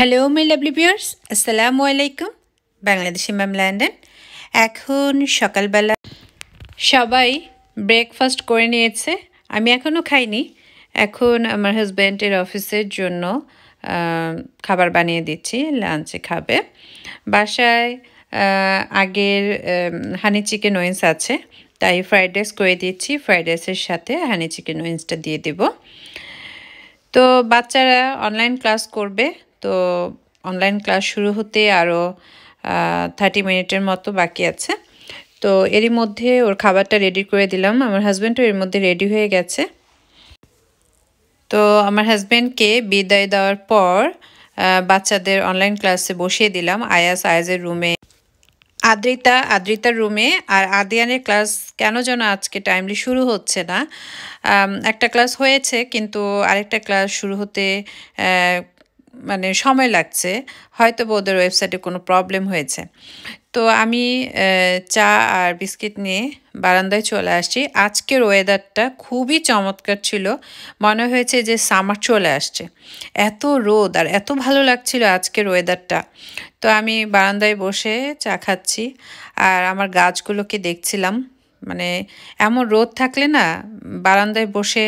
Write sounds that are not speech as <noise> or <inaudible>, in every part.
Hello me lovely pears আসসালামু আলাইকুম Bangladeshi ma'am ল্যান্ডেন এখন সকালবেলা সবাই ব্রেকফাস্ট করে নিয়েছে আমি এখনও খাইনি এখন আমার হাজব্যান্ডের অফিসের জন্য খাবার বানিয়ে দিচ্ছি লাঞ্চে খাবে বাসায় আগের হানি চিকেন উইন্স আছে তাই ফ্রাইড রাইস করে দিচ্ছি ফ্রাইড রাইসের সাথে হানি চিকেন উইন্সটা দিয়ে দেব তো বাচ্চারা অনলাইন ক্লাস করবে তো অনলাইন ক্লাস শুরু হতে আরও থার্টি মিনিটের মতো বাকি আছে তো এরই মধ্যে ওর খাবারটা রেডি করে দিলাম আমার হাজব্যান্ডও এর মধ্যে রেডি হয়ে গেছে তো আমার হাজব্যান্ডকে বিদায় দেওয়ার পর বাচ্চাদের অনলাইন ক্লাসে বসিয়ে দিলাম আয়াস আয়াজের রুমে আদ্রিতা আদ্রিতার রুমে আর আদিয়ানের ক্লাস কেন যেন আজকে টাইমলি শুরু হচ্ছে না একটা ক্লাস হয়েছে কিন্তু আরেকটা ক্লাস শুরু হতে মানে সময় লাগছে হয়তো বা ওদের ওয়েবসাইটে কোনো প্রবলেম হয়েছে তো আমি চা আর বিস্কিট নিয়ে বারান্দায় চলে আসছি আজকের ওয়েদারটা খুবই চমৎকার ছিল মনে হয়েছে যে সামার চলে আসছে এত রোদ আর এত ভালো লাগছিল আজকের ওয়েদারটা তো আমি বারান্দায় বসে চা খাচ্ছি আর আমার গাছগুলোকে দেখছিলাম মানে এমন রোদ থাকলে না বারান্দায় বসে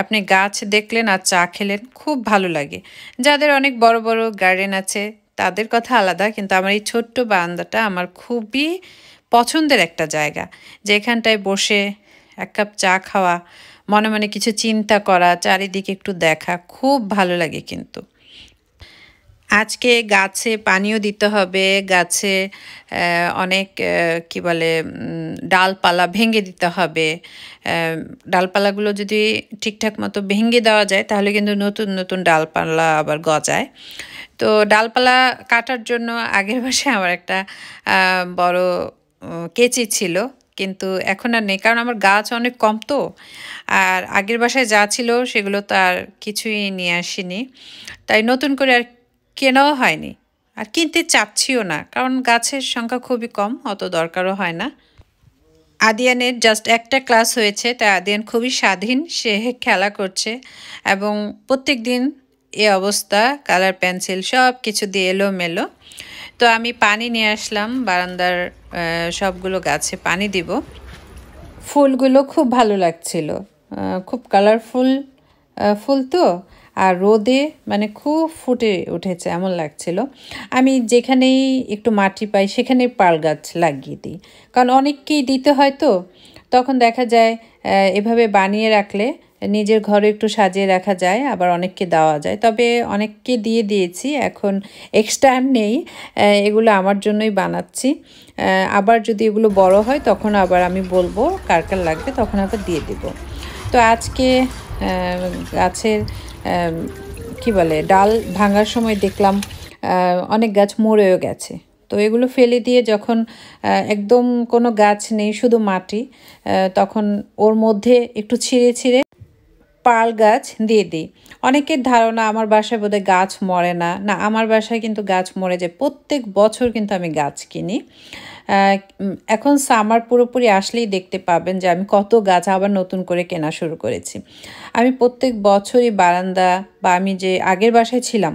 আপনি গাছ দেখলেন আর চা খেলেন খুব ভালো লাগে যাদের অনেক বড় বড় গার্ডেন আছে তাদের কথা আলাদা কিন্তু আমার এই ছোট্ট বারান্দাটা আমার খুবই পছন্দের একটা জায়গা যেখানটায় বসে এক কাপ চা খাওয়া মনে মনে কিছু চিন্তা করা চারিদিকে একটু দেখা খুব ভালো লাগে কিন্তু আজকে গাছে পানিও দিতে হবে গাছে অনেক কি বলে ডালপালা ভেঙে দিতে হবে ডালপালাগুলো যদি ঠিকঠাক মতো ভেঙে দেওয়া যায় তাহলে কিন্তু নতুন নতুন ডালপালা আবার গজায় তো ডালপালা কাটার জন্য আগের মাসে আমার একটা বড় কেচি ছিল কিন্তু এখন আর নেই কারণ আমার গাছ অনেক কম তো আর আগের বাসায় যা ছিল সেগুলো তো আর কিছুই নিয়ে আসিনি তাই নতুন করে আর কেনাও হয়নি আর কিনতে চাচ্ছিও না কারণ গাছের সংখ্যা খুবই কম অত দরকারও হয় না আদিয়ানের জাস্ট একটা ক্লাস হয়েছে তাই আদিয়ান খুবই স্বাধীন সে খেলা করছে এবং প্রত্যেক দিন এ অবস্থা কালার পেন্সিল সব কিছু দিয়ে এলো মেলো তো আমি পানি নিয়ে আসলাম বারান্দার সবগুলো গাছে পানি দিব ফুলগুলো খুব ভালো লাগছিল খুব কালারফুল ফুল তো আর রোদে মানে খুব ফুটে উঠেছে এমন লাগছিল আমি যেখানেই একটু মাটি পাই সেখানে পাল গাছ লাগিয়ে দিই কারণ অনেককেই দিতে হয় তো তখন দেখা যায় এভাবে বানিয়ে রাখলে নিজের ঘরে একটু সাজিয়ে রাখা যায় আবার অনেককে দেওয়া যায় তবে অনেককে দিয়ে দিয়েছি এখন এক্সট্রা নেই এগুলো আমার জন্যই বানাচ্ছি আবার যদি এগুলো বড় হয় তখন আবার আমি বলবো কার কার লাগবে তখন আবার দিয়ে দেব তো আজকে গাছের কি বলে ডাল ভাঙার সময় দেখলাম অনেক গাছ মরেও গেছে তো এগুলো ফেলে দিয়ে যখন একদম কোনো গাছ নেই শুধু মাটি তখন ওর মধ্যে একটু ছিঁড়ে ছিঁড়ে পাল গাছ দিয়ে দিই অনেকের ধারণা আমার বাসায় বোধহয় গাছ মরে না না আমার বাসায় কিন্তু গাছ মরে যায় প্রত্যেক বছর কিন্তু আমি গাছ কিনি এখন সামার পুরোপুরি আসলেই দেখতে পাবেন যে আমি কত গাছ আবার নতুন করে কেনা শুরু করেছি আমি প্রত্যেক বছরই বারান্দা বা আমি যে আগের বাসায় ছিলাম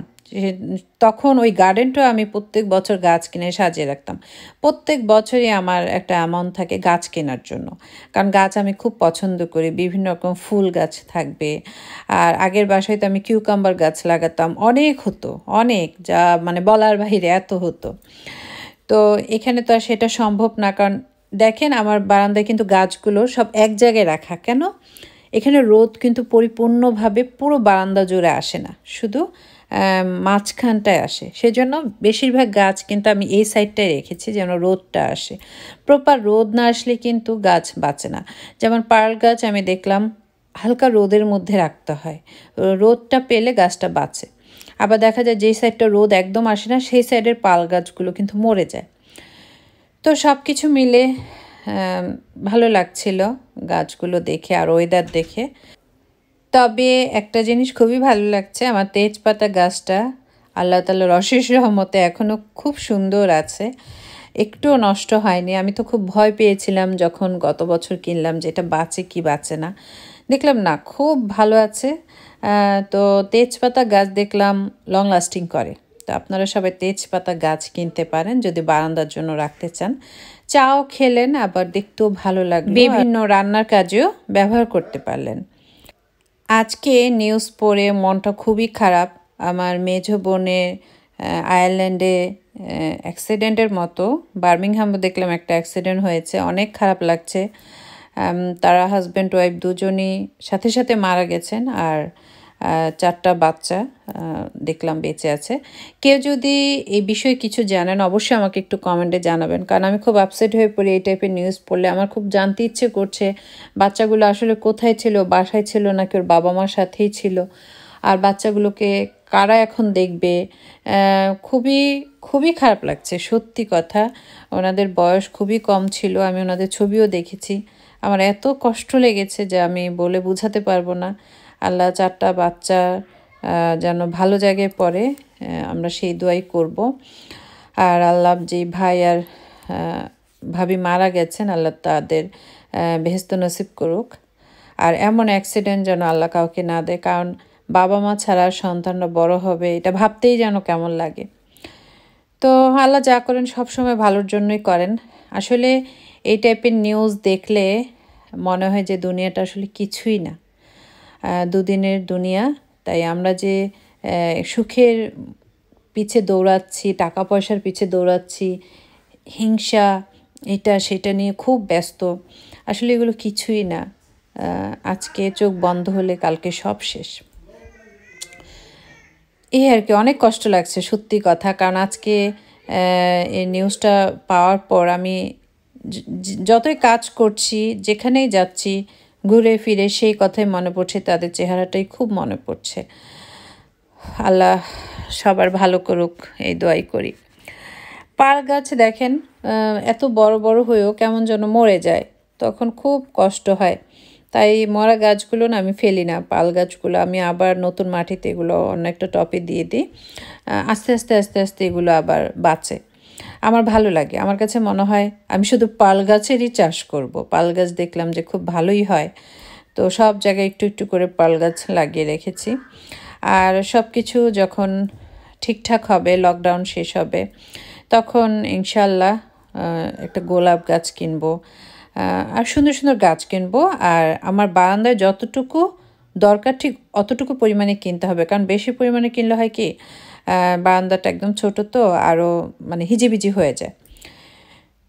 তখন ওই গার্ডেনটাও আমি প্রত্যেক বছর গাছ কিনে সাজিয়ে রাখতাম প্রত্যেক বছরই আমার একটা অ্যামাউন্ট থাকে গাছ কেনার জন্য কারণ গাছ আমি খুব পছন্দ করি বিভিন্ন রকম ফুল গাছ থাকবে আর আগের বাসায় তো আমি কিউকাম্বার গাছ লাগাতাম অনেক হতো অনেক যা মানে বলার বাহিরে এত হতো তো এখানে তো আর সেটা সম্ভব না কারণ দেখেন আমার বারান্দায় কিন্তু গাছগুলো সব এক জায়গায় রাখা কেন এখানে রোদ কিন্তু পরিপূর্ণভাবে পুরো বারান্দা জুড়ে আসে না শুধু মাঝখানটায় আসে সেজন্য বেশিরভাগ গাছ কিন্তু আমি এই সাইডটায় রেখেছি যেন রোদটা আসে প্রপার রোদ না আসলে কিন্তু গাছ বাঁচে না যেমন পার্ল গাছ আমি দেখলাম হালকা রোদের মধ্যে রাখতে হয় রোদটা পেলে গাছটা বাঁচে আবার দেখা যায় যেই সাইডটা রোদ একদম আসে না সেই সাইডের পাল গাছগুলো কিন্তু মরে যায় তো সব কিছু মিলে ভালো লাগছিল গাছগুলো দেখে আর ওয়েদার দেখে তবে একটা জিনিস খুবই ভালো লাগছে আমার তেজপাতা গাছটা আল্লাহ তাল্লা রশেষ রহমতে এখনও খুব সুন্দর আছে একটুও নষ্ট হয়নি আমি তো খুব ভয় পেয়েছিলাম যখন গত বছর কিনলাম যে এটা বাঁচে কি বাঁচে না দেখলাম না খুব ভালো আছে তো তেজপাতা গাছ দেখলাম লং লাস্টিং করে তো আপনারা সবাই তেজপাতা গাছ কিনতে পারেন যদি বারান্দার জন্য রাখতে চান চাও খেলেন আবার দেখতেও ভালো লাগবে বিভিন্ন রান্নার কাজেও ব্যবহার করতে পারলেন আজকে নিউজ পড়ে মনটা খুবই খারাপ আমার মেঝো বোনের আয়ারল্যান্ডে অ্যাক্সিডেন্টের মতো বার্মিংহামে দেখলাম একটা অ্যাক্সিডেন্ট হয়েছে অনেক খারাপ লাগছে তারা হাজব্যান্ড ওয়াইফ দুজনই সাথে সাথে মারা গেছেন আর চারটা বাচ্চা দেখলাম বেঁচে আছে কেউ যদি এই বিষয়ে কিছু জানেন অবশ্যই আমাকে একটু কমেন্টে জানাবেন কারণ আমি খুব আপসেট হয়ে পড়ি এই টাইপের নিউজ পড়লে আমার খুব জানতে ইচ্ছে করছে বাচ্চাগুলো আসলে কোথায় ছিল বাসায় ছিল না ওর বাবা মার সাথেই ছিল আর বাচ্চাগুলোকে কারা এখন দেখবে খুবই খুবই খারাপ লাগছে সত্যি কথা ওনাদের বয়স খুবই কম ছিল আমি ওনাদের ছবিও দেখেছি আমার এত কষ্ট লেগেছে যে আমি বলে বুঝাতে পারবো না আল্লাহ চারটা বাচ্চা যেন ভালো জায়গায় পড়ে আমরা সেই দোয়াই করব আর আল্লাহ যে ভাই আর ভাবি মারা গেছেন আল্লাহ তাদের বেহেস্ত নসিব করুক আর এমন অ্যাক্সিডেন্ট যেন আল্লাহ কাউকে না দেয় কারণ বাবা মা ছাড়া সন্তানরা বড় হবে এটা ভাবতেই যেন কেমন লাগে তো আল্লাহ যা করেন সবসময় ভালোর জন্যই করেন আসলে এই টাইপের নিউজ দেখলে মনে হয় যে দুনিয়াটা আসলে কিছুই না দুদিনের দুনিয়া তাই আমরা যে সুখের পিছে দৌড়াচ্ছি টাকা পয়সার পিছে দৌড়াচ্ছি হিংসা এটা সেটা নিয়ে খুব ব্যস্ত আসলে এগুলো কিছুই না আজকে চোখ বন্ধ হলে কালকে সব শেষ এই আর কি অনেক কষ্ট লাগছে সত্যি কথা কারণ আজকে এই নিউজটা পাওয়ার পর আমি যতই কাজ করছি যেখানেই যাচ্ছি ঘুরে ফিরে সেই কথাই মনে পড়ছে তাদের চেহারাটাই খুব মনে পড়ছে আল্লাহ সবার ভালো করুক এই দোয়াই করি পাল গাছ দেখেন এত বড় বড় হয়েও কেমন যেন মরে যায় তখন খুব কষ্ট হয় তাই মরা গাছগুলো না আমি ফেলি না পাল গাছগুলো আমি আবার নতুন মাটিতে এগুলো অন্য একটা টপে দিয়ে দিই আস্তে আস্তে আস্তে আস্তে এগুলো আবার বাঁচে আমার ভালো লাগে আমার কাছে মনে হয় আমি শুধু পাল গাছেরই চাষ করব পাল গাছ দেখলাম যে খুব ভালোই হয় তো সব জায়গায় একটু একটু করে পাল গাছ লাগিয়ে রেখেছি আর সব কিছু যখন ঠিকঠাক হবে লকডাউন শেষ হবে তখন ইনশাল্লাহ একটা গোলাপ গাছ কিনবো আর সুন্দর সুন্দর গাছ কিনবো আর আমার বারান্দায় যতটুকু দরকার ঠিক অতটুকু পরিমাণে কিনতে হবে কারণ বেশি পরিমাণে কিনলে হয় কি বারান্দাটা একদম ছোট তো আরও মানে হিজিবিজি হয়ে যায়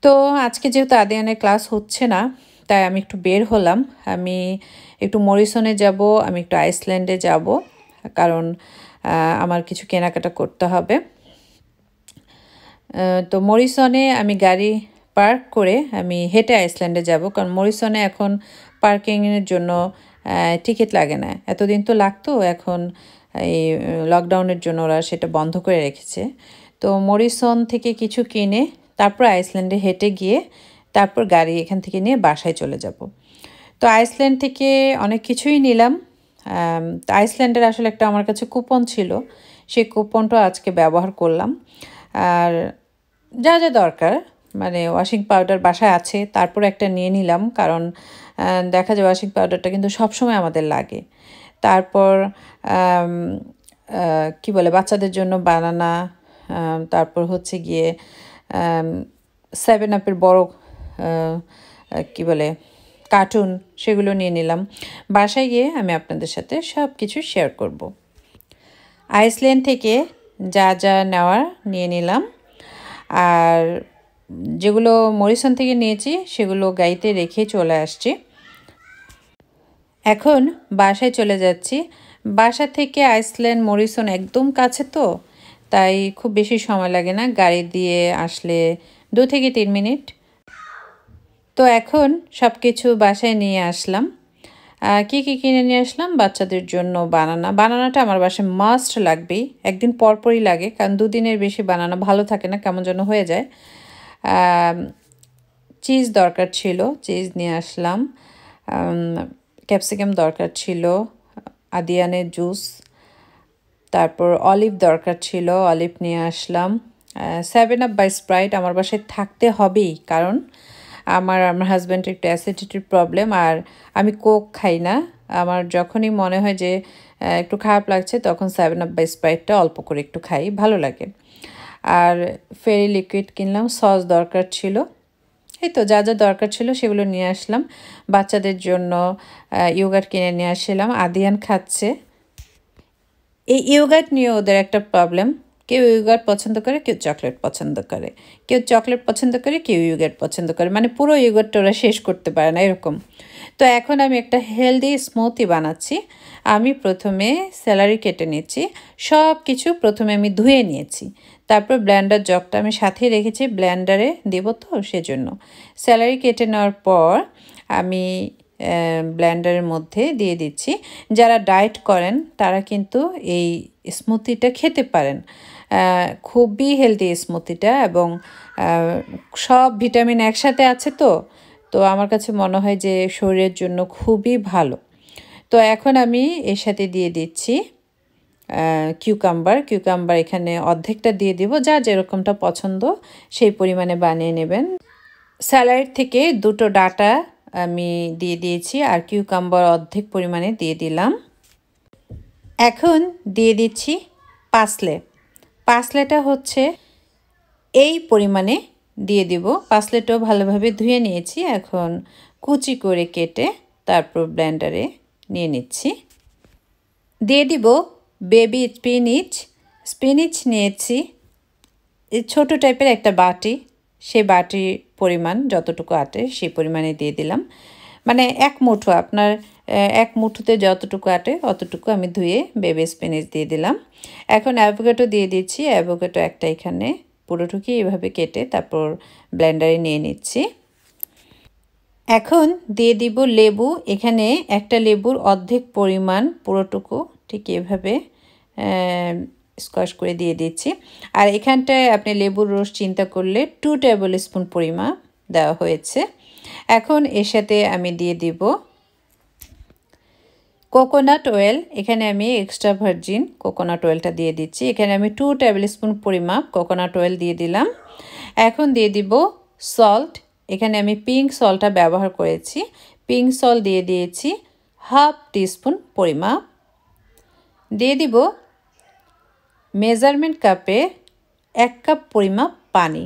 তো আজকে যেহেতু আদিয়ানের ক্লাস হচ্ছে না তাই আমি একটু বের হলাম আমি একটু মরিসনে যাব আমি একটু আইসল্যান্ডে যাব কারণ আমার কিছু কেনাকাটা করতে হবে তো মরিসনে আমি গাড়ি পার্ক করে আমি হেঁটে আইসল্যান্ডে যাব কারণ মরিসনে এখন পার্কিংয়ের জন্য টিকিট লাগে না এতদিন তো লাগতো এখন এই লকডাউনের জন্য ওরা সেটা বন্ধ করে রেখেছে তো মরিসন থেকে কিছু কিনে তারপর আইসল্যান্ডে হেঁটে গিয়ে তারপর গাড়ি এখান থেকে নিয়ে বাসায় চলে যাব তো আইসল্যান্ড থেকে অনেক কিছুই নিলাম আইসল্যান্ডের আসলে একটা আমার কাছে কুপন ছিল সেই কুপনটা আজকে ব্যবহার করলাম আর যা যা দরকার মানে ওয়াশিং পাউডার বাসায় আছে তারপর একটা নিয়ে নিলাম কারণ দেখা যায় ওয়াশিং পাউডারটা কিন্তু সবসময় আমাদের লাগে তারপর কি বলে বাচ্চাদের জন্য বানানা তারপর হচ্ছে গিয়ে সেভেন আপের বড় কি বলে কার্টুন সেগুলো নিয়ে নিলাম বাসায় গিয়ে আমি আপনাদের সাথে সব কিছু শেয়ার করব। আইসল্যান্ড থেকে যা যা নেওয়ার নিয়ে নিলাম আর যেগুলো মরিসন থেকে নিয়েছি সেগুলো গাড়িতে রেখে চলে আসছি এখন বাসায় চলে যাচ্ছি বাসা থেকে আইসল্যান্ড মরিসন একদম কাছে তো তাই খুব বেশি সময় লাগে না গাড়ি দিয়ে আসলে দু থেকে তিন মিনিট তো এখন সব কিছু বাসায় নিয়ে আসলাম কি কি কিনে নিয়ে আসলাম বাচ্চাদের জন্য বানানা বানানাটা আমার বাসায় মাস্ট লাগবেই একদিন পরপরই লাগে কারণ দুদিনের বেশি বানানা ভালো থাকে না কেমন যেন হয়ে যায় চিজ দরকার ছিল চিজ নিয়ে আসলাম ক্যাপসিকাম দরকার ছিল আদিয়ানের জুস তারপর অলিভ দরকার ছিল অলিভ নিয়ে আসলাম সেভেন আপ বাই স্প্রাইট আমার বাসায় থাকতে হবেই কারণ আমার আমার হাজব্যান্ডের একটু অ্যাসিডিটির প্রবলেম আর আমি কোক খাই না আমার যখনই মনে হয় যে একটু খারাপ লাগছে তখন সেভেন আপ বাই স্প্রাইটটা অল্প করে একটু খাই ভালো লাগে আর ফেরি লিকুইড কিনলাম সস দরকার ছিল এই তো যা যা দরকার ছিল সেগুলো নিয়ে আসলাম বাচ্চাদের জন্য ইয়োগার কিনে নিয়ে আসলাম আদিয়ান খাচ্ছে এই ইয়োগাট নিয়ে ওদের একটা প্রবলেম কেউ ইউগার্ট পছন্দ করে কেউ চকলেট পছন্দ করে কেউ চকলেট পছন্দ করে কেউ ইউগার্ট পছন্দ করে মানে পুরো ইউগারটা ওরা শেষ করতে পারে না এরকম তো এখন আমি একটা হেলদি স্মুথি বানাচ্ছি আমি প্রথমে স্যালারি কেটে নিচ্ছি সব কিছু প্রথমে আমি ধুয়ে নিয়েছি তারপর ব্ল্যান্ডার জগটা আমি সাথেই রেখেছি ব্ল্যান্ডারে দেবো তো সেজন্য স্যালারি কেটে নেওয়ার পর আমি ব্ল্যান্ডারের মধ্যে দিয়ে দিচ্ছি যারা ডায়েট করেন তারা কিন্তু এই স্মুথিটা খেতে পারেন খুবই হেলদি স্মুতিটা এবং সব ভিটামিন একসাথে আছে তো তো আমার কাছে মনে হয় যে শরীরের জন্য খুবই ভালো তো এখন আমি এর সাথে দিয়ে দিচ্ছি কিউকাম্বার কিউকাম্বার এখানে অর্ধেকটা দিয়ে দিব যা যেরকমটা পছন্দ সেই পরিমাণে বানিয়ে নেবেন স্যালাড থেকে দুটো ডাটা আমি দিয়ে দিয়েছি আর কিউকাম্বার অর্ধেক পরিমাণে দিয়ে দিলাম এখন দিয়ে দিচ্ছি পাসলে পাসলেটা হচ্ছে এই পরিমাণে দিয়ে দেব পাসলেটাও ভালোভাবে ধুয়ে নিয়েছি এখন কুচি করে কেটে তারপর ব্ল্যান্ডারে নিয়ে নিচ্ছি দিয়ে দিব বেবি স্পিনিচ স্পিনিচ নিয়েছি ছোট টাইপের একটা বাটি সেই বাটির পরিমাণ যতটুকু আটে সেই পরিমাণে দিয়ে দিলাম মানে এক মুঠো আপনার এক মুঠোতে যতটুকু আটে অতটুকু আমি ধুয়ে বেবি স্পিনিচ দিয়ে দিলাম এখন অ্যাভোকেটো দিয়ে দিচ্ছি অ্যাভোকেটো একটা এখানে পুরো ঢুকি এভাবে কেটে তারপর ব্লেন্ডারে নিয়ে নিচ্ছি এখন দিয়ে দিব লেবু এখানে একটা লেবুর অর্ধেক পরিমাণ পুরোটুকু ঠিক এভাবে স্কোয়াশ করে দিয়ে দিচ্ছি আর এখানটায় আপনি লেবুর রস চিন্তা করলে টু টেবিল স্পুন পরিমাণ দেওয়া হয়েছে এখন এর সাথে আমি দিয়ে দিব কোকোনাট অয়েল এখানে আমি এক্সট্রা ভার্জিন কোকোনাট অয়েলটা দিয়ে দিচ্ছি এখানে আমি টু টেবিল স্পুন পরিমাপ কোকোনাট অয়েল দিয়ে দিলাম এখন দিয়ে দিব সল্ট এখানে আমি পিঙ্ক সল্টটা ব্যবহার করেছি পিঙ্ক সল্ট দিয়ে দিয়েছি হাফ টিস্পুন পরিমাপ দিয়ে দিব মেজারমেন্ট কাপে এক কাপ পরিমাপ পানি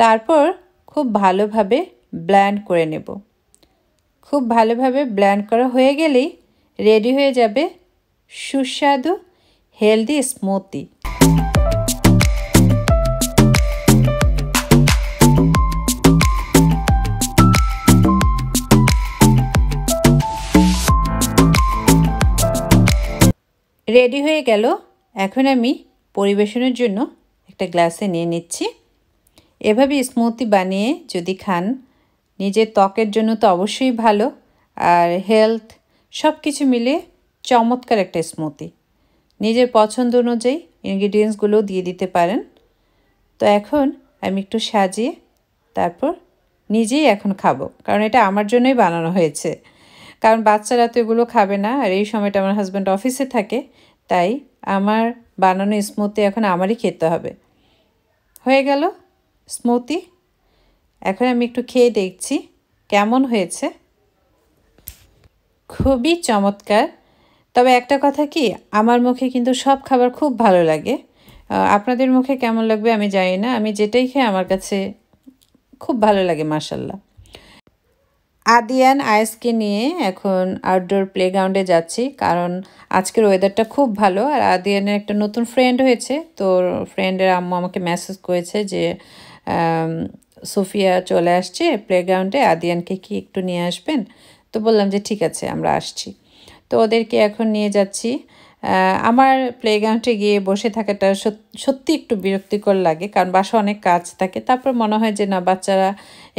তারপর খুব ভালোভাবে ব্ল্যান্ড করে নেব খুব ভালোভাবে ব্ল্যান্ড করা হয়ে গেলেই রেডি হয়ে যাবে সুস্বাদু হেলদি স্মুতি রেডি হয়ে গেল এখন আমি পরিবেশনের জন্য একটা গ্লাসে নিয়ে নিচ্ছি এভাবে স্মুতি বানিয়ে যদি খান নিজের ত্বকের জন্য তো অবশ্যই ভালো আর হেলথ সব কিছু মিলে চমৎকার একটা স্মুতি নিজের পছন্দ অনুযায়ী ইনগ্রিডিয়েন্টসগুলো দিয়ে দিতে পারেন তো এখন আমি একটু সাজিয়ে তারপর নিজেই এখন খাবো কারণ এটা আমার জন্যই বানানো হয়েছে কারণ বাচ্চারা তো এগুলো খাবে না আর এই সময়টা আমার হাজব্যান্ড অফিসে থাকে তাই আমার বানানো স্মুতি এখন আমারই খেতে হবে হয়ে গেল স্মুতি এখন আমি একটু খেয়ে দেখছি কেমন হয়েছে খুবই চমৎকার তবে একটা কথা কি আমার মুখে কিন্তু সব খাবার খুব ভালো লাগে আপনাদের মুখে কেমন লাগবে আমি জানি না আমি যেটাই খেয়ে আমার কাছে খুব ভালো লাগে মার্শাল্লাহ আদিয়ান আয়েসকে নিয়ে এখন আউটডোর প্লেগ্রাউন্ডে যাচ্ছি কারণ আজকের ওয়েদারটা খুব ভালো আর আদিয়ানের একটা নতুন ফ্রেন্ড হয়েছে তো ফ্রেন্ডের আম্মু আমাকে মেসেজ করেছে যে সোফিয়া চলে আসছে প্লেগ্রাউন্ডে আদিয়ানকে কি একটু নিয়ে আসবেন তো বললাম যে ঠিক আছে আমরা আসছি তো ওদেরকে এখন নিয়ে যাচ্ছি আমার প্লেগ্রাউন্ডে গিয়ে বসে থাকাটা সত্যি একটু বিরক্তিকর লাগে কারণ বাসা অনেক কাজ থাকে তারপর মনে হয় যে না বাচ্চারা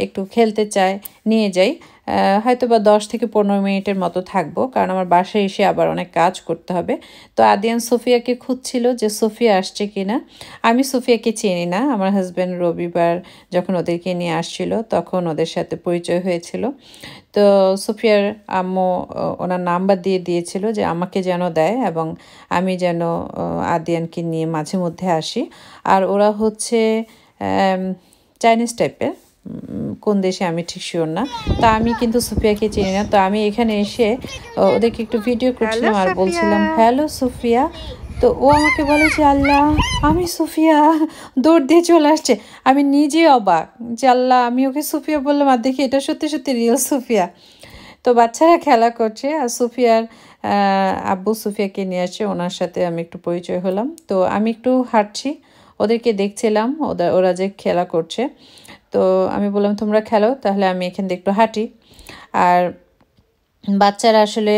একটু খেলতে চায় নিয়ে যাই হয়তো বা দশ থেকে পনেরো মিনিটের মতো থাকবো কারণ আমার বাসায় এসে আবার অনেক কাজ করতে হবে তো আদিয়ান সোফিয়াকে খুঁজছিল যে সোফিয়া আসছে কি না আমি সোফিয়াকে চিনি না আমার হাজব্যান্ড রবিবার যখন ওদেরকে নিয়ে আসছিল তখন ওদের সাথে পরিচয় হয়েছিল তো সোফিয়ার আম্মু ওনার নাম্বার দিয়ে দিয়েছিল যে আমাকে যেন দেয় এবং আমি যেন আদিয়ানকে নিয়ে মাঝে মধ্যে আসি আর ওরা হচ্ছে চাইনিজ টাইপের কোন দেশে আমি ঠিক শিওর না তা আমি কিন্তু সুফিয়াকে চিনি না তো আমি এখানে এসে ওদেরকে একটু ভিডিও করছিলাম আর বলছিলাম হ্যালো সুফিয়া তো ও আমাকে বলে যে আল্লাহ আমি সুফিয়া দৌড় দিয়ে চলে আসছে আমি নিজে অবাক যে আল্লাহ আমি ওকে সুফিয়া বললাম আর দেখি এটা সত্যি সত্যি রিয়েল সুফিয়া তো বাচ্চারা খেলা করছে আর সুফিয়ার আব্বু সুফিয়াকে নিয়ে আসছে ওনার সাথে আমি একটু পরিচয় হলাম তো আমি একটু হাঁটছি ওদেরকে দেখছিলাম ওরা যে খেলা করছে তো আমি বললাম তোমরা খেলো তাহলে আমি এখান থেকে একটু হাঁটি আর বাচ্চারা আসলে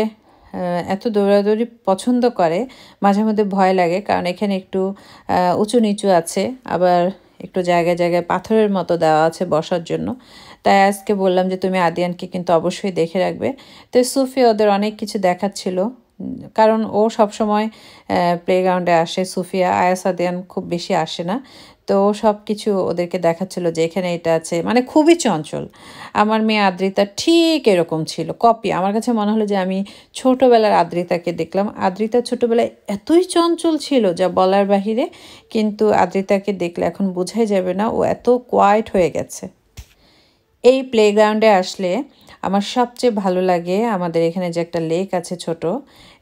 এত দৌড়াদৌড়ি পছন্দ করে মাঝে মধ্যে ভয় লাগে কারণ এখানে একটু উঁচু নিচু আছে আবার একটু জায়গায় জায়গায় পাথরের মতো দেওয়া আছে বসার জন্য তাই আজকে বললাম যে তুমি আদিয়ানকে কিন্তু অবশ্যই দেখে রাখবে তো সুফি ওদের অনেক কিছু দেখাচ্ছিল কারণ ও সবসময় প্লেগ্রাউন্ডে আসে সুফিয়া আয়াস আদিয়ান খুব বেশি আসে না তো সব কিছু ওদেরকে দেখাচ্ছিল যে এখানে এটা আছে মানে খুবই চঞ্চল আমার মেয়ে আদ্রিতা ঠিক এরকম ছিল কপি আমার কাছে মনে হলো যে আমি ছোটোবেলার আদ্রিতাকে দেখলাম আদ্রিতা ছোটোবেলায় এতই চঞ্চল ছিল যা বলার বাহিরে কিন্তু আদ্রিতাকে দেখলে এখন বোঝাই যাবে না ও এত কোয়াইট হয়ে গেছে এই প্লেগ্রাউন্ডে আসলে আমার সবচেয়ে ভালো লাগে আমাদের এখানে যে একটা লেক আছে ছোট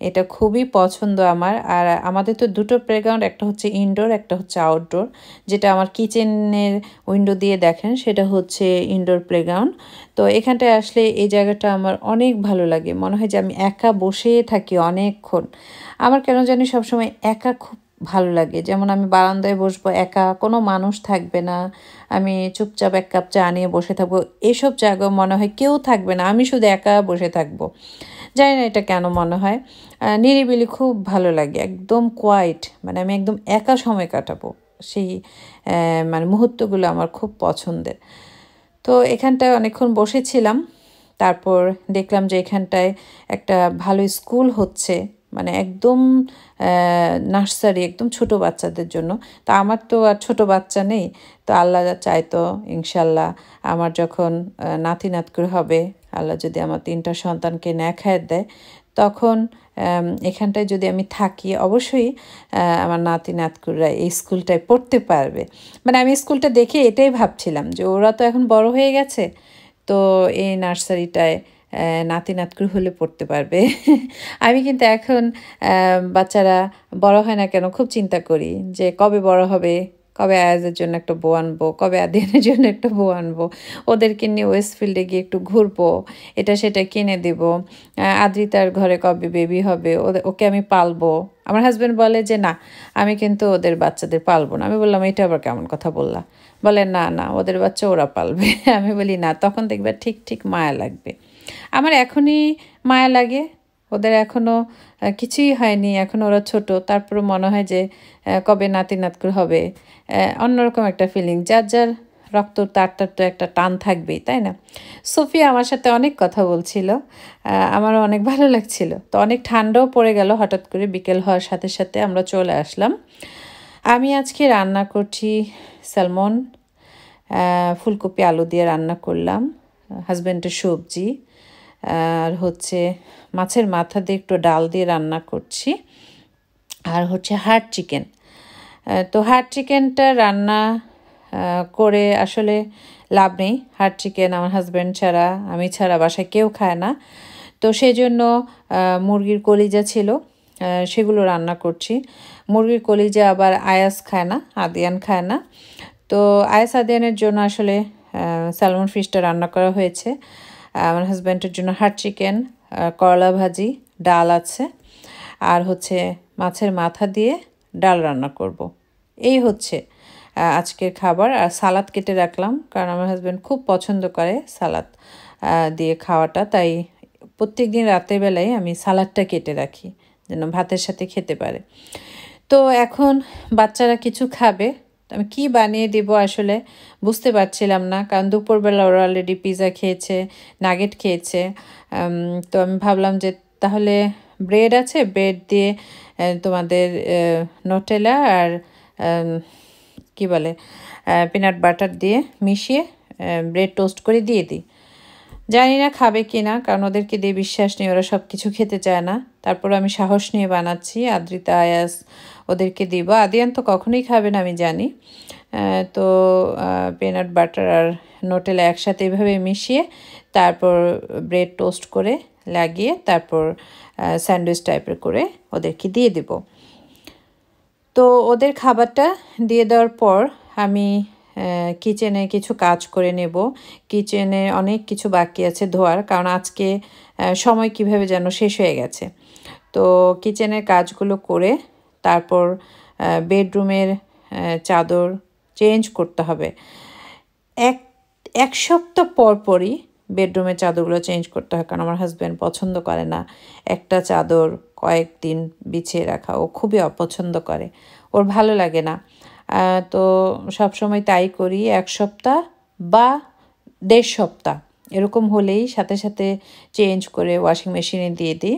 এটা খুবই পছন্দ আমার আর আমাদের তো দুটো প্লেগ্রাউন্ড একটা হচ্ছে ইনডোর একটা হচ্ছে আউটডোর যেটা আমার কিচেনের উইন্ডো দিয়ে দেখেন সেটা হচ্ছে ইনডোর প্লেগ্রাউন্ড তো এখানটায় আসলে এই জায়গাটা আমার অনেক ভালো লাগে মনে হয় যে আমি একা বসে থাকি অনেকক্ষণ আমার কেন জানি সবসময় একা খুব ভালো লাগে যেমন আমি বারান্দায় বসবো একা কোনো মানুষ থাকবে না আমি চুপচাপ এক কাপ চা নিয়ে বসে থাকবো এসব জায়গায় মনে হয় কেউ থাকবে না আমি শুধু একা বসে থাকবো জানি না এটা কেন মনে হয় নিরিবিলি খুব ভালো লাগে একদম কোয়াইট মানে আমি একদম একা সময় কাটাবো সেই মানে মুহূর্তগুলো আমার খুব পছন্দের তো এখানটায় অনেকক্ষণ বসেছিলাম তারপর দেখলাম যে এখানটায় একটা ভালো স্কুল হচ্ছে মানে একদম নার্সারি একদম ছোট বাচ্চাদের জন্য তা আমার তো আর ছোট বাচ্চা নেই তো আল্লাহ চাইতো ইনশাল্লাহ আমার যখন নাতি নাতকুর হবে আল্লাহ যদি আমার তিনটা সন্তানকে ন্যাখায় দেয় তখন এখানটায় যদি আমি থাকি অবশ্যই আমার নাতি নাতকুররা এই স্কুলটায় পড়তে পারবে মানে আমি স্কুলটা দেখে এটাই ভাবছিলাম যে ওরা তো এখন বড় হয়ে গেছে তো এই নার্সারিটায় নাতি নাতকুর হলে পড়তে পারবে <laughs> আমি কিন্তু এখন বাচ্চারা বড় হয় না কেন খুব চিন্তা করি যে কবে বড় হবে কবে আয়াজের জন্য একটা বউ আনবো কবে আদিয়ানের জন্য একটা বউ আনবো ওদেরকে নিয়ে ওয়েস্টফিল্ডে গিয়ে একটু ঘুরবো এটা সেটা কিনে দেব আদ্রিতার ঘরে কবে বেবি হবে ওকে আমি পালবো আমার হাজব্যান্ড বলে যে না আমি কিন্তু ওদের বাচ্চাদের পালবো না আমি বললাম এটা আবার কেমন কথা বললাম বলে না না ওদের বাচ্চা ওরা পালবে <laughs> আমি বলি না তখন দেখবে ঠিক ঠিক মায়া লাগবে আমার এখনই মায়া লাগে ওদের এখনও কিছুই হয়নি এখন ওরা ছোট তারপরে মনে হয় যে কবে নাতি নাতকুর হবে অন্যরকম একটা ফিলিং যার যার রক্ত তার তার তো একটা টান থাকবেই তাই না সোফিয়া আমার সাথে অনেক কথা বলছিল আমারও অনেক ভালো লাগছিল তো অনেক ঠান্ডাও পড়ে গেল হঠাৎ করে বিকেল হওয়ার সাথে সাথে আমরা চলে আসলাম আমি আজকে রান্না করছি স্যালমন ফুলকপি আলু দিয়ে রান্না করলাম হাজব্যান্ডের সবজি আর হচ্ছে মাছের মাথা দিয়ে একটু ডাল দিয়ে রান্না করছি আর হচ্ছে হার্ড চিকেন তো হার্ড চিকেনটা রান্না করে আসলে লাভ নেই হার্ড চিকেন আমার হাজব্যান্ড ছাড়া আমি ছাড়া বাসায় কেউ খায় না তো সেই জন্য মুরগির কলিজা ছিল সেগুলো রান্না করছি মুরগির কলিজা আবার আয়াস খায় না আদিয়ান খায় না তো আয়াস আদিয়ানের জন্য আসলে স্যালমন ফিশটা রান্না করা হয়েছে আমার হাজব্যান্ডের জন্য হাট চিকেন করলা ভাজি ডাল আছে আর হচ্ছে মাছের মাথা দিয়ে ডাল রান্না করব। এই হচ্ছে আজকের খাবার আর সালাদ কেটে রাখলাম কারণ আমার হাজব্যান্ড খুব পছন্দ করে সালাদ দিয়ে খাওয়াটা তাই প্রত্যেক দিন রাতেরবেলায় আমি সালাদটা কেটে রাখি যেন ভাতের সাথে খেতে পারে তো এখন বাচ্চারা কিছু খাবে আমি কি বানিয়ে দেব আসলে বুঝতে পারছিলাম না কারণ দুপুরবেলা ওরা অলরেডি পিৎজা খেয়েছে নাগেট খেয়েছে তো আমি ভাবলাম যে তাহলে ব্রেড আছে ব্রেড দিয়ে তোমাদের নোটেলা আর কি বলে পিনাট বাটার দিয়ে মিশিয়ে ব্রেড টোস্ট করে দিয়ে দিই জানি না খাবে কি না কারণ ওদেরকে দিয়ে বিশ্বাস নেই ওরা সব কিছু খেতে চায় না তারপর আমি সাহস নিয়ে বানাচ্ছি আদ্রিতা আয়াস ওদেরকে দিব আদিয়ান তো কখনোই খাবে না আমি জানি তো পেনাট বাটার আর নোটেলা একসাথে এভাবে মিশিয়ে তারপর ব্রেড টোস্ট করে লাগিয়ে তারপর স্যান্ডউইচ টাইপের করে ওদেরকে দিয়ে দেব তো ওদের খাবারটা দিয়ে দেওয়ার পর আমি কিচেনে কিছু কাজ করে নেব কিচেনে অনেক কিছু বাকি আছে ধোয়ার কারণ আজকে সময় কিভাবে যেন শেষ হয়ে গেছে তো কিচেনের কাজগুলো করে তারপর বেডরুমের চাদর চেঞ্জ করতে হবে এক এক সপ্তাহ পর পরই বেডরুমের চাদরগুলো চেঞ্জ করতে হয় কারণ আমার হাজব্যান্ড পছন্দ করে না একটা চাদর কয়েকদিন বিছিয়ে রাখা ও খুবই অপছন্দ করে ওর ভালো লাগে না তো সবসময় তাই করি এক সপ্তাহ বা দেড় সপ্তাহ এরকম হলেই সাথে সাথে চেঞ্জ করে ওয়াশিং মেশিনে দিয়ে দিই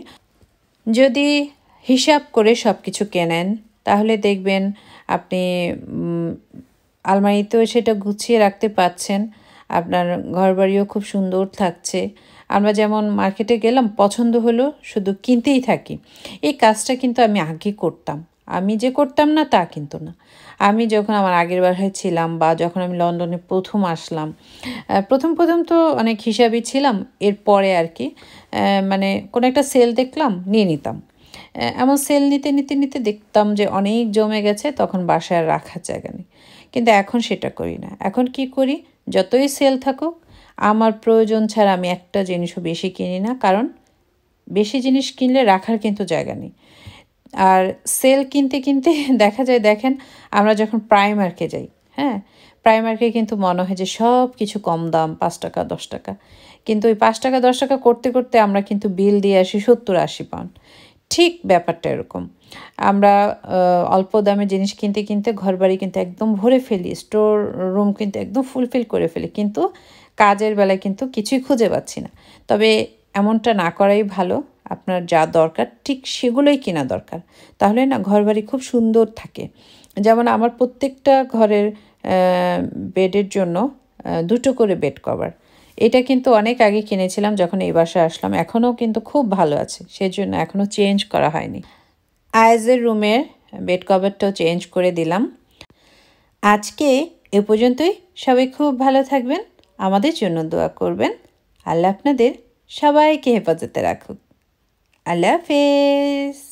যদি হিসাব করে সব কিছু কেনেন তাহলে দেখবেন আপনি আলমারিতেও সেটা গুছিয়ে রাখতে পাচ্ছেন আপনার ঘরবাড়িও খুব সুন্দর থাকছে আমরা যেমন মার্কেটে গেলাম পছন্দ হলো শুধু কিনতেই থাকি এই কাজটা কিন্তু আমি আগে করতাম আমি যে করতাম না তা কিন্তু না আমি যখন আমার আগের বাসায় ছিলাম বা যখন আমি লন্ডনে প্রথম আসলাম প্রথম প্রথম তো অনেক হিসাবই ছিলাম এরপরে আর কি মানে কোনো একটা সেল দেখলাম নিয়ে নিতাম এমন সেল নিতে নিতে নিতে দেখতাম যে অনেক জমে গেছে তখন বাসায় আর রাখার জায়গা নেই কিন্তু এখন সেটা করি না এখন কি করি যতই সেল থাকুক আমার প্রয়োজন ছাড়া আমি একটা জিনিসও বেশি কিনি না কারণ বেশি জিনিস কিনলে রাখার কিন্তু জায়গা নেই আর সেল কিনতে কিনতে <laughs> দেখা যায় দেখেন আমরা যখন প্রাইমার্কে যাই হ্যাঁ প্রাইমার্কে কিন্তু মনে হয় যে সব কিছু কম দাম পাঁচ টাকা দশ টাকা কিন্তু ওই পাঁচ টাকা দশ টাকা করতে করতে আমরা কিন্তু বিল দিয়ে আসি সত্তর আশি পাউন্ড ঠিক ব্যাপারটা এরকম আমরা অল্প দামে জিনিস কিনতে কিনতে ঘর বাড়ি কিন্তু একদম ভরে ফেলি স্টোর রুম কিন্তু একদম ফুলফিল করে ফেলি কিন্তু কাজের বেলায় কিন্তু কিছুই খুঁজে পাচ্ছি না তবে এমনটা না করাই ভালো আপনার যা দরকার ঠিক সেগুলোই কেনা দরকার তাহলে না ঘর বাড়ি খুব সুন্দর থাকে যেমন আমার প্রত্যেকটা ঘরের বেডের জন্য দুটো করে বেড কভার এটা কিন্তু অনেক আগে কিনেছিলাম যখন এই বাসায় আসলাম এখনও কিন্তু খুব ভালো আছে সেজন্য এখনও চেঞ্জ করা হয়নি আয়েজের রুমের বেড কভারটাও চেঞ্জ করে দিলাম আজকে এ পর্যন্তই সবাই খুব ভালো থাকবেন আমাদের জন্য দোয়া করবেন আল্লাহ আপনাদের সবাইকে হেফাজতে রাখুক love Hafiz